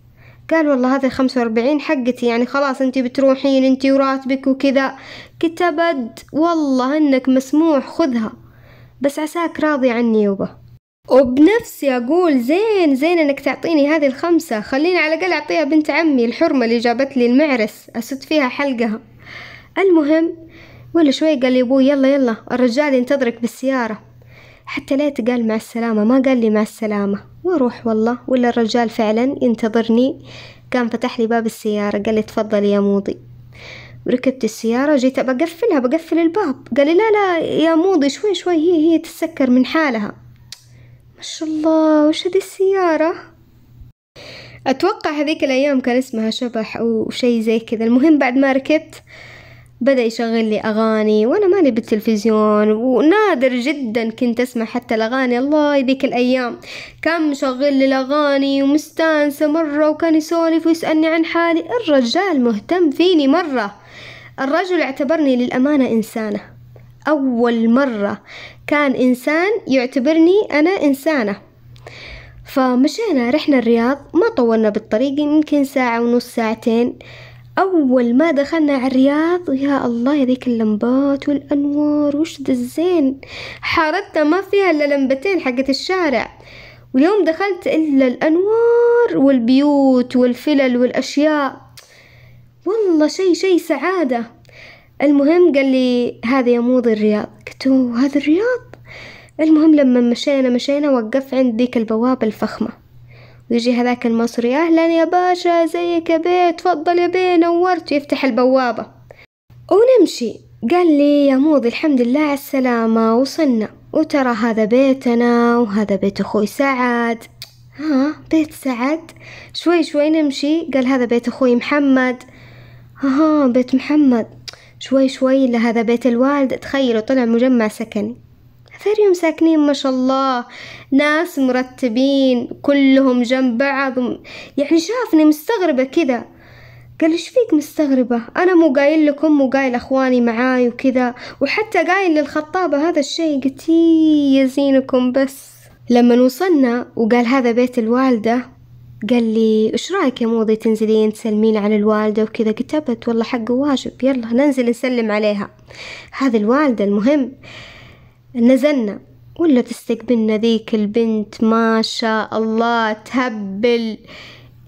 قال والله هذا خمسة وأربعين حقتي يعني خلاص انتي بتروحين انتي وراتبك وكذا قلت أبد والله انك مسموح خذها بس عساك راضي عني يوبا وبنفسي أقول زين زين إنك تعطيني هذه الخمسة خليني على الأقل أعطيها بنت عمي الحرمة اللي جابت لي المعرس أسد فيها حلقها المهم ولا شوي قال لي أبوي يلا يلا الرجال ينتظرك بالسيارة حتى ليت قال مع السلامة ما قال لي مع السلامة واروح والله ولا الرجال فعلا ينتظرني قام فتح لي باب السيارة قال لي تفضلي يا موضي ركبت السيارة جيت بقفلها بقفل الباب قال لي لا لا يا موضي شوي شوي هي هي تتسكر من حالها ما شاء الله وش هذه السيارة أتوقع هذيك الأيام كان اسمها شبح أو شي زي كذا المهم بعد ما ركبت بدأ يشغل لي أغاني وأنا ماني بالتلفزيون ونادر جدا كنت أسمع حتى الأغاني الله ذيك الأيام كان مشغل لي الأغاني ومستانسة مرة وكان يسولف ويسألني عن حالي الرجال مهتم فيني مرة الرجل اعتبرني للأمانة إنسانة أول مرة كان إنسان يعتبرني أنا إنسانة فمشينا رحنا الرياض ما طولنا بالطريق يمكن ساعة ونص ساعتين أول ما دخلنا على الرياض يا الله هذيك اللمبات والأنوار وش ذا الزين حارتنا ما فيها إلا لمبتين حقت الشارع ويوم دخلت إلا الأنوار والبيوت والفلل والأشياء والله شي شي سعادة المهم قال لي هذا موضي الرياض قلت هذا الرياض المهم لما مشينا مشينا وقف عند ذيك البوابة الفخمة ويجي هذاك المصري أهلا يا باشا زيك يا بيه تفضل يا بيه نورت ويفتح البوابة ونمشي قال لي يا موضي الحمد لله على السلامة وصلنا وترى هذا بيتنا وهذا بيت أخوي سعد ها بيت سعد شوي شوي نمشي قال هذا بيت أخوي محمد ها بيت محمد شوي شوي لهذا بيت الوالد تخيلوا طلع مجمع سكني أثرهم ساكنين ما شاء الله ناس مرتبين كلهم جنب بعض يعني شافني مستغربة كذا قال ايش فيك مستغربة انا مو قايل لكم مو قايل اخواني معاي وكذا وحتى قايل للخطابة هذا الشي قلت إيه، يا زينكم بس لما وصلنا وقال هذا بيت الوالدة قال لي ايش رايك يا موضي تنزلين تسلمين على الوالده وكذا كتبت والله حقه واجب يلا ننزل نسلم عليها هذه الوالده المهم نزلنا ولا تستقبلنا ذيك البنت ما شاء الله تهبل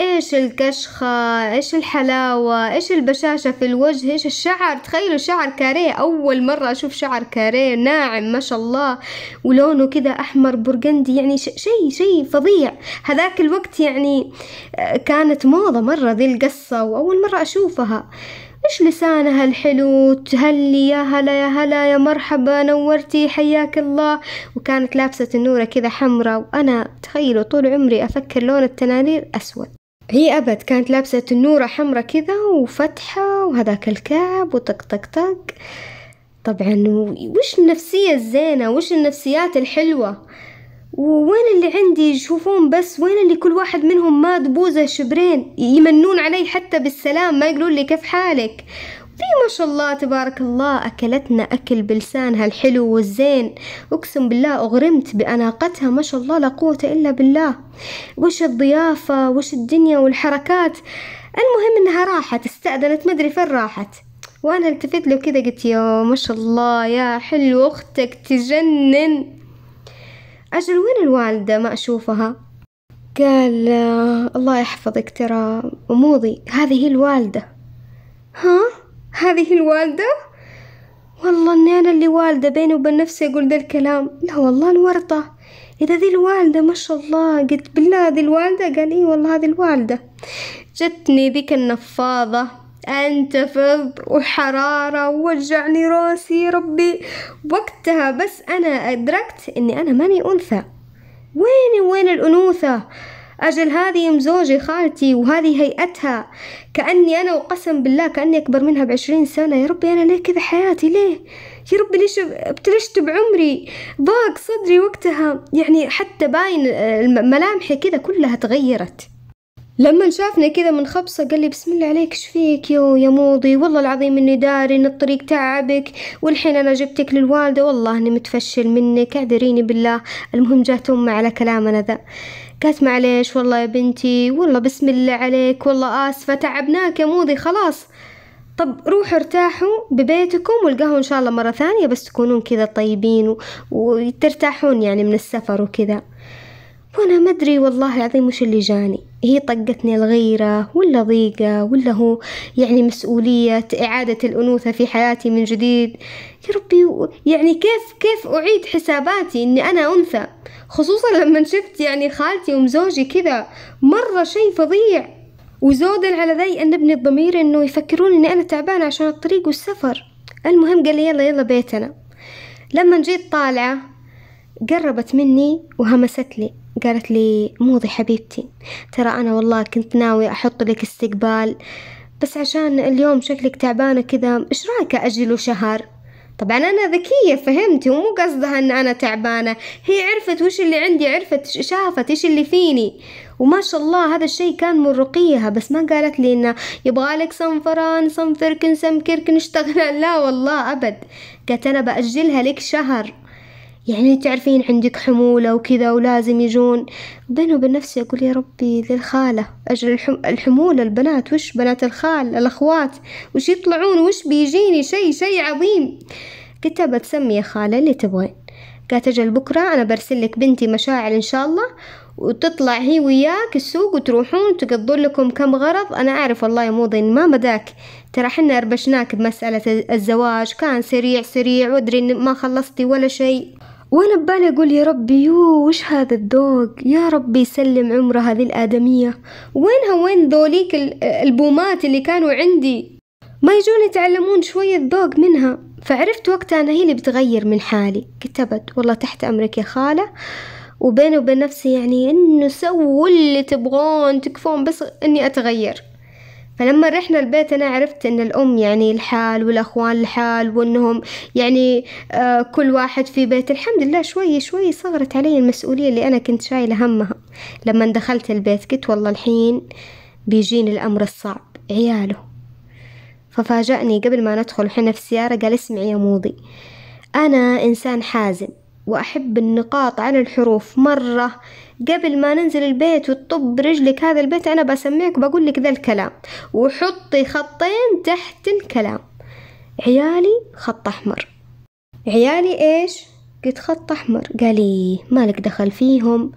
ايش الكشخة ايش الحلاوة ايش البشاشة في الوجه ايش الشعر تخيلوا شعر كاريه اول مرة اشوف شعر كاريه ناعم ما شاء الله ولونه كذا احمر برقندي يعني شيء شيء فظيع هذاك الوقت يعني آه، كانت موضة مرة ذي القصة واول مرة اشوفها إيش لسانها الحلو تهلي يا هلا يا هلا يا مرحبا نورتي حياك الله وكانت لابسة النورة كذا حمراء وأنا تخيلوا طول عمري أفكر لون التنانير أسود هي أبد كانت لابسة النورة حمراء كذا وفتحة وهذاك الكعب وطق طق طق طبعا وش النفسية الزينة وش النفسيات الحلوة ووين اللي عندي يشوفون بس وين اللي كل واحد منهم ماد بوزة شبرين يمنون علي حتى بالسلام ما يقولون لي كيف حالك في ما شاء الله تبارك الله أكلتنا أكل بلسانها الحلو والزين أقسم بالله أغرمت بأناقتها ما شاء الله لا قوة إلا بالله وش الضيافة وش الدنيا والحركات المهم إنها راحت استأذنت مدري فين راحت وأنا التفت له كذا قلت يا ما شاء الله يا حلو أختك تجنن أجل وين الوالدة ما أشوفها قال آه، الله يحفظك ترى أموضي هذه هي الوالدة ها هذه الوالدة والله اني انا اللي والدة بيني وبين نفسي اقول ذا الكلام لا والله الورطة اذا ذي الوالدة ما شاء الله قلت بالله ذي الوالدة قال اي والله هذه الوالدة جتني ذيك النفاضة أنت فض وحرارة ووجعني راسي ربي وقتها بس أنا أدركت إني أنا ماني أنثى وين وين الأنوثة أجل هذه زوجي خالتي وهذه هيئتها كأني أنا وقسم بالله كأني أكبر منها بعشرين سنة يا ربي أنا ليه كذا حياتي ليه يا ربي ليش ابتلشت بعمري ضاق صدري وقتها يعني حتى باين آه، ملامحي كذا كلها تغيرت لما شافنا كذا من خبصة قال لي بسم الله عليك شفيك يو يا موضي والله العظيم اني داري ان الطريق تعبك والحين انا جبتك للوالدة والله اني متفشل منك اعذريني بالله المهم جات امي على كلامنا ذا قالت معليش والله يا بنتي والله بسم الله عليك والله اسفة تعبناك يا موضي خلاص طب روحوا ارتاحوا ببيتكم والقهوة إن شاء الله مرة ثانية بس تكونون كذا طيبين وترتاحون يعني من السفر وكذا وأنا ما أدري والله العظيم وش اللي جاني هي طقتني الغيرة ولا ضيقة ولا هو يعني مسؤولية إعادة الأنوثة في حياتي من جديد يا ربي يعني كيف كيف أعيد حساباتي إني أنا أنثى خصوصا لما شفت يعني خالتي ومزوجي كذا مرة شي فظيع وزودا على ذي أنبني الضمير إنه يفكرون إني أنا تعبانة عشان الطريق والسفر المهم قال لي يلا يلا بيتنا لما جيت طالعة قربت مني وهمست لي قالت لي موضي حبيبتي ترى أنا والله كنت ناوي أحط لك استقبال بس عشان اليوم شكلك تعبانة كذا إيش رأيك أجله شهر طبعا أنا ذكية فهمت ومو قصدها أن أنا تعبانة هي عرفت وش اللي عندي عرفت شافت إيش اللي فيني وما شاء الله هذا الشيء كان من رقيها بس ما قالت لي انه يبغالك صنفران صنفركن سمكركن اشتغل لا والله ابد قالت انا باجلها لك شهر يعني تعرفين عندك حمولة وكذا ولازم يجون بيني وبين نفسي أقول يا ربي للخالة أجل الحم... الحمولة البنات وش بنات الخال الأخوات وش يطلعون وش بيجيني شي شي عظيم قلت تسمي يا خالة اللي تبغين قالت أجل بكرة أنا برسل لك بنتي مشاعل إن شاء الله وتطلع هي وياك السوق وتروحون تقضون لكم كم غرض أنا أعرف والله مو ضين ما مداك ترى حنا أربشناك بمسألة الزواج كان سريع سريع وأدري إن ما خلصتي ولا شيء وانا ببالي اقول يا ربي يو وش هذا الذوق يا ربي يسلم عمر هذه الادميه وينها وين ذوليك البومات اللي كانوا عندي ما يجون يتعلمون شوية ذوق منها فعرفت وقتها أنا هي اللي بتغير من حالي كتبت والله تحت أمرك يا خالة وبيني وبين نفسي يعني إنه سووا اللي تبغون تكفون بس إني أتغير فلما رحنا البيت أنا عرفت إن الأم يعني الحال والأخوان الحال وإنهم يعني آه كل واحد في بيت الحمد لله شوي شوي صغرت علي المسؤولية اللي أنا كنت شايلة همها لما دخلت البيت قلت والله الحين بيجيني الأمر الصعب عياله ففاجأني قبل ما ندخل وحنا في السيارة قال اسمعي يا موضي أنا إنسان حازم وأحب النقاط على الحروف مرة قبل ما ننزل البيت وتطب رجلك هذا البيت أنا بسمعك بقول لك ذا الكلام وحطي خطين تحت الكلام عيالي خط أحمر عيالي إيش؟ قلت خط أحمر قال مالك دخل فيهم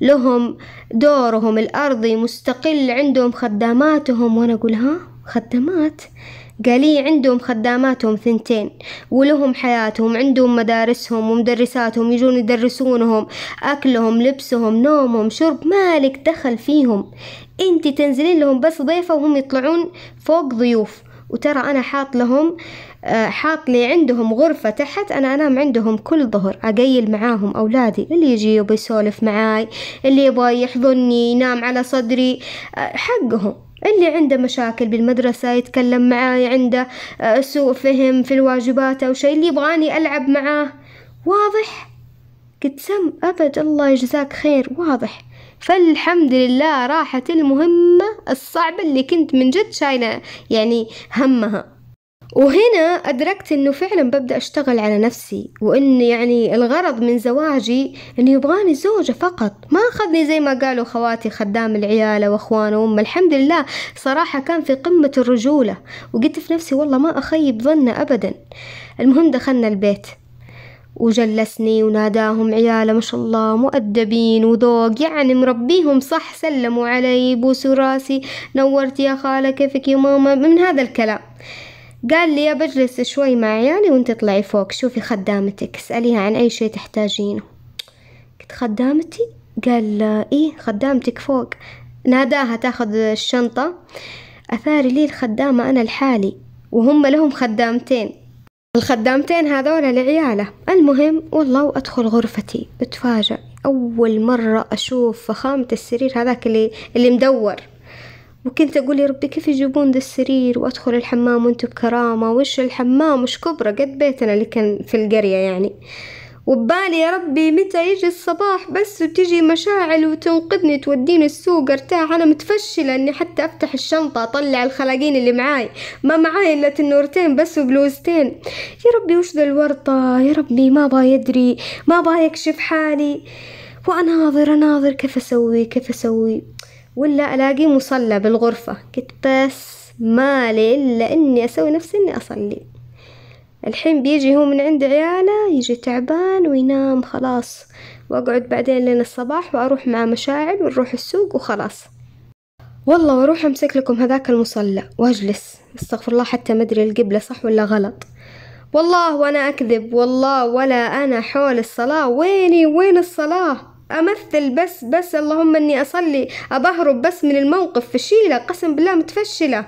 لهم دورهم الأرضي مستقل عندهم خداماتهم وأنا أقول ها خدامات قال لي عندهم خداماتهم ثنتين ولهم حياتهم عندهم مدارسهم ومدرساتهم يجون يدرسونهم أكلهم لبسهم نومهم شرب مالك دخل فيهم انت تنزلين لهم بس ضيفة وهم يطلعون فوق ضيوف وترى أنا حاط لهم آه، حاط لي عندهم غرفة تحت أنا أنام عندهم كل ظهر أقيل معاهم أولادي اللي يجي يبي يسولف معاي اللي يبغى يحضني ينام على صدري آه، حقهم اللي عنده مشاكل بالمدرسة يتكلم معاي عنده آه، سوء فهم في الواجبات أو شيء اللي يبغاني ألعب معاه واضح قد سم أبد الله يجزاك خير واضح فالحمد لله راحت المهمة الصعبة اللي كنت من جد شايلة يعني همها وهنا أدركت أنه فعلا ببدأ أشتغل على نفسي وأن يعني الغرض من زواجي أنه يبغاني زوجة فقط ما أخذني زي ما قالوا خواتي خدام العيالة وأخوانه وأمه الحمد لله صراحة كان في قمة الرجولة وقلت في نفسي والله ما أخيب ظنه أبدا المهم دخلنا البيت وجلسني وناداهم عياله ما شاء الله مؤدبين وذوق يعني مربيهم صح سلموا علي بوسوا راسي نورت يا خاله كيفك يا ماما من هذا الكلام قال لي بجلس شوي مع عيالي يعني وانت طلعي فوق شوفي خدامتك اسأليها عن أي شيء تحتاجينه قلت خدامتي؟ قال إيه خدامتك فوق ناداها تاخذ الشنطة أثاري لي الخدامة أنا لحالي وهم لهم خدامتين الخدامتين هذولا لعياله المهم والله وأدخل غرفتي اتفاجأ أول مرة أشوف فخامة السرير هذاك اللي, اللي مدور وكنت أقول يا ربي كيف يجيبون ذا السرير وأدخل الحمام وأنتم بكرامة وش الحمام وش كبرى قد بيتنا اللي كان في القرية يعني وببالي يا ربي متى يجي الصباح بس وتجي مشاعل وتنقذني توديني السوق ارتاح انا متفشلة اني حتى افتح الشنطة اطلع الخلاقين اللي معاي ما معاي الا تنورتين بس وبلوزتين يا ربي وش ذا الورطة يا ربي ما أبغى يدري ما أبغى يكشف حالي واناظر اناظر كيف اسوي كيف اسوي ولا ألاقي مصلى بالغرفة قلت بس مالي إلا إني أسوي نفسي إني أصلي الحين بيجي هو من عند عياله يجي تعبان وينام خلاص وأقعد بعدين لين الصباح وأروح مع مشاعل ونروح السوق وخلاص والله واروح امسك لكم هذاك المصلى واجلس استغفر الله حتى ما ادري القبله صح ولا غلط والله وانا اكذب والله ولا انا حول الصلاه ويني وين الصلاه أمثل بس بس اللهم أني أصلي أبهرب بس من الموقف فشيلة قسم بالله متفشلة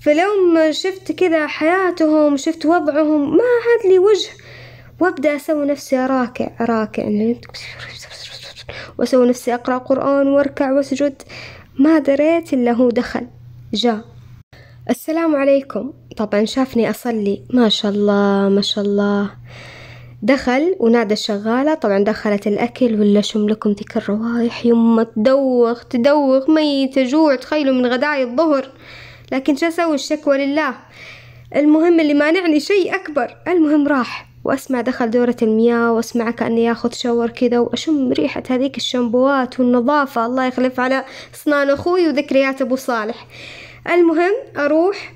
فلما شفت كذا حياتهم شفت وضعهم ما عاد لي وجه وابدا اسوي نفسي راكع راكع واسوي نفسي اقرا قران واركع واسجد ما دريت الا هو دخل جاء السلام عليكم طبعا شافني اصلي ما شاء الله ما شاء الله دخل ونادى الشغالة طبعا دخلت الأكل ولا لكم ذيك الروائح يما تدوخ تدوخ ميتة جوع تخيلوا من غداي الظهر لكن شو أسوي الشكوى لله المهم اللي مانعني شيء أكبر المهم راح وأسمع دخل دورة المياه وأسمع كأنه ياخذ شاور كذا وأشم ريحة هذيك الشامبوات والنظافة الله يخلف على أسنان أخوي وذكريات أبو صالح المهم أروح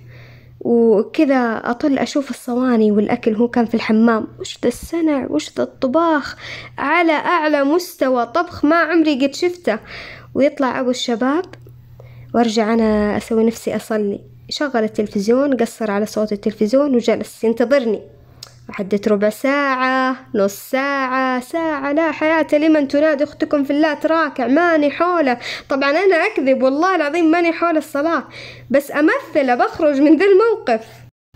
وكذا أطل أشوف الصواني والأكل هو كان في الحمام وش ذا السنع وش ذا الطباخ على أعلى مستوى طبخ ما عمري قد شفته ويطلع أبو الشباب وأرجع أنا أسوي نفسي أصلي شغل التلفزيون قصر على صوت التلفزيون وجلس ينتظرني عدت ربع ساعة نص ساعة ساعة لا حياة لمن تنادي أختكم في الله تراكع ماني حوله طبعا أنا أكذب والله العظيم ماني حول الصلاة بس أمثل بخرج من ذا الموقف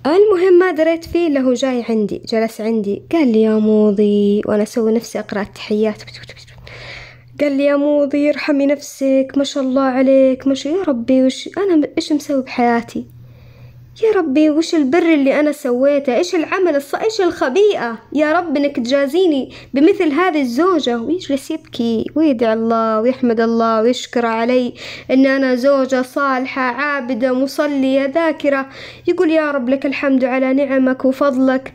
المهم ما دريت فيه له جاي عندي جلس عندي قال لي يا موضي وأنا أسوي نفسي أقرأ التحيات قال لي يا موضي ارحمي نفسك ما شاء الله عليك ما شاء يا ربي وش أنا إيش مسوي بحياتي يا ربي وش البر اللي أنا سويته إيش العمل الص... إيش الخبيئة يا رب إنك تجازيني بمثل هذه الزوجة ويجلس يبكي ويدعي الله ويحمد الله ويشكر علي إن أنا زوجة صالحة عابدة مصلية ذاكرة يقول يا رب لك الحمد على نعمك وفضلك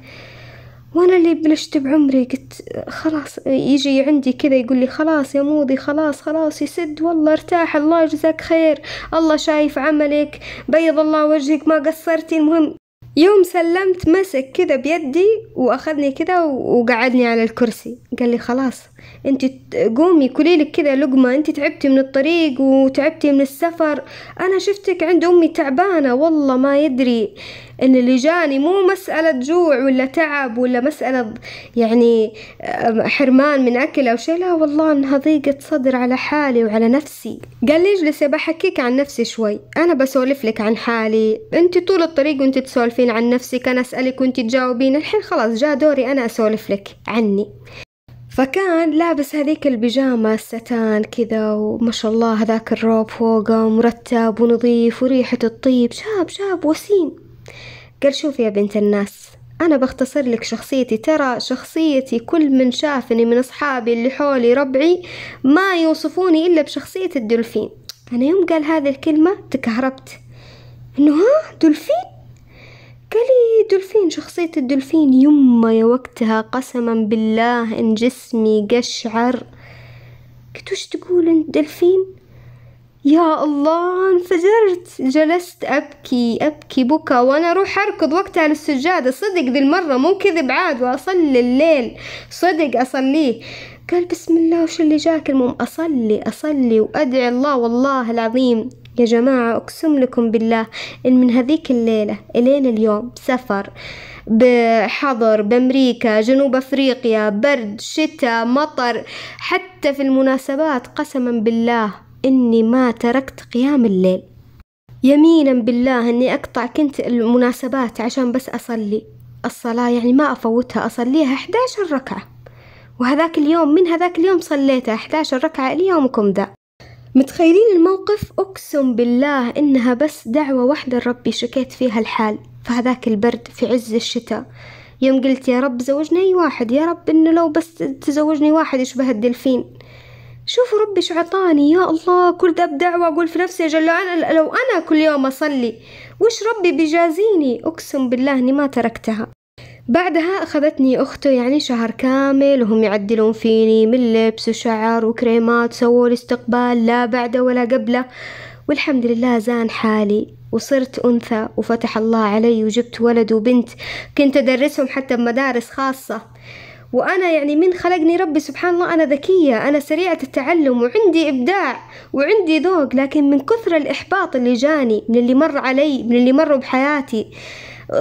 وانا اللي بلشت بعمري قلت خلاص يجي عندي كذا يقول لي خلاص يا موضي خلاص خلاص يسد والله ارتاح الله يجزاك خير الله شايف عملك بيض الله وجهك ما قصرتي المهم يوم سلمت مسك كذا بيدي واخذني كذا وقعدني على الكرسي قال لي خلاص انت قومي كلي لك كذا لقمة انت تعبتي من الطريق وتعبتي من السفر انا شفتك عند امي تعبانة والله ما يدري ان اللي جاني مو مسألة جوع ولا تعب ولا مسألة يعني حرمان من اكل او شيء لا والله انها ضيقة صدر على حالي وعلى نفسي قال لي اجلسي بحكيك عن نفسي شوي انا بسولف لك عن حالي انت طول الطريق وانت تسولفين عن نفسك انا اسألك وانت تجاوبين الحين خلاص جاء دوري انا اسولف لك عني فكان لابس هذيك البيجامة الستان كذا وما شاء الله هذاك الروب فوقه مرتب ونظيف وريحة الطيب شاب شاب وسيم قال شوفي يا بنت الناس أنا بختصر لك شخصيتي ترى شخصيتي كل من شافني من أصحابي اللي حولي ربعي ما يوصفوني إلا بشخصية الدولفين أنا يوم قال هذه الكلمة تكهربت إنه ها دولفين قالي دولفين شخصية الدولفين يمه يا وقتها قسما بالله إن جسمي قشعر قلت وش تقول انت دلفين يا الله انفجرت جلست أبكي أبكي بكى وأنا أروح أركض وقتها للسجادة صدق ذي المرة مو كذب عاد وأصلي الليل صدق أصليه قال بسم الله وش اللي جاك المهم أصلي أصلي وأدعي الله والله العظيم يا جماعة أقسم لكم بالله إن من هذيك الليلة إلين اليوم سفر بحظر بأمريكا جنوب أفريقيا برد شتاء مطر حتى في المناسبات قسما بالله إني ما تركت قيام الليل يمينا بالله إني أقطع كنت المناسبات عشان بس أصلي الصلاة يعني ما أفوتها أصليها 11 ركعة وهذاك اليوم من هذاك اليوم صليتها 11 ركعة اليومكم ذا متخيلين الموقف أقسم بالله إنها بس دعوة واحدة لربي شكيت فيها الحال فهذاك البرد في عز الشتاء يوم قلت يا رب زوجني أي واحد يا رب إنه لو بس تزوجني واحد يشبه الدلفين شوفوا ربي شو عطاني يا الله كل ذا بدعوة أقول في نفسي جل أنا لو أنا كل يوم أصلي وش ربي بيجازيني أقسم بالله إني ما تركتها بعدها أخذتني أخته يعني شهر كامل وهم يعدلون فيني من لبس وشعر وكريمات سووا لي استقبال لا بعده ولا قبله والحمد لله زان حالي وصرت أنثى وفتح الله علي وجبت ولد وبنت كنت أدرسهم حتى بمدارس خاصة وأنا يعني من خلقني ربي سبحان الله أنا ذكية أنا سريعة التعلم وعندي إبداع وعندي ذوق لكن من كثر الإحباط اللي جاني من اللي مر علي من اللي مروا بحياتي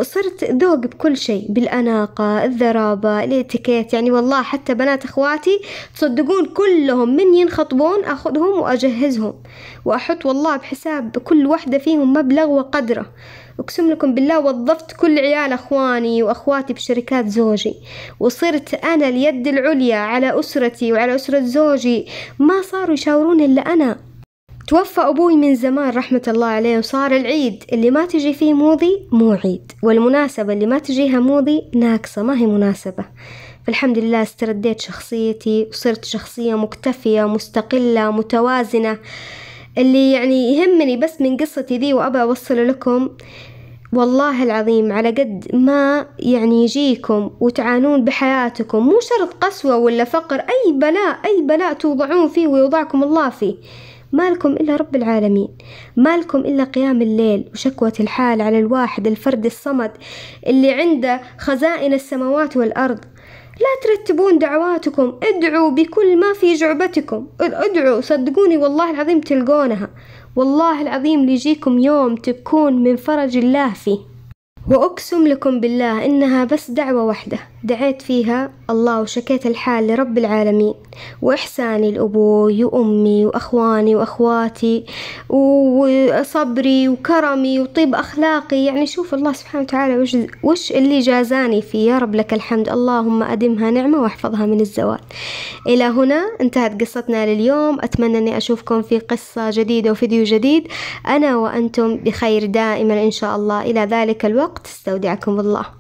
صرت ذوق بكل شيء بالأناقة الذرابة الاتيكيت يعني والله حتى بنات اخواتي تصدقون كلهم من ينخطبون اخذهم واجهزهم واحط والله بحساب كل واحدة فيهم مبلغ وقدره اقسم لكم بالله وظفت كل عيال اخواني واخواتي بشركات زوجي وصرت انا اليد العليا على اسرتي وعلى اسرة زوجي ما صاروا يشاورون الا انا توفى أبوي من زمان رحمة الله عليه وصار العيد اللي ما تجي فيه موضي مو عيد والمناسبة اللي ما تجيها موضي ناقصة ما هي مناسبة فالحمد لله استرديت شخصيتي وصرت شخصية مكتفية مستقلة متوازنة اللي يعني يهمني بس من قصتي ذي وأبى أوصله لكم والله العظيم على قد ما يعني يجيكم وتعانون بحياتكم مو شرط قسوة ولا فقر أي بلاء أي بلاء توضعون فيه ويوضعكم الله فيه ما لكم إلا رب العالمين ما لكم إلا قيام الليل وشكوة الحال على الواحد الفرد الصمد اللي عنده خزائن السماوات والأرض لا ترتبون دعواتكم ادعوا بكل ما في جعبتكم ادعوا صدقوني والله العظيم تلقونها والله العظيم ليجيكم يوم تبكون من فرج الله فيه وأقسم لكم بالله إنها بس دعوة واحدة دعيت فيها الله وشكيت الحال لرب العالمين وإحساني لأبوي وأمي وأخواني وأخواتي وصبري وكرمي وطيب أخلاقي يعني شوف الله سبحانه وتعالى وش, وش اللي جازاني فيه يا رب لك الحمد اللهم أدمها نعمة واحفظها من الزوال إلى هنا انتهت قصتنا لليوم أتمنى أني أشوفكم في قصة جديدة وفيديو جديد أنا وأنتم بخير دائما إن شاء الله إلى ذلك الوقت استودعكم الله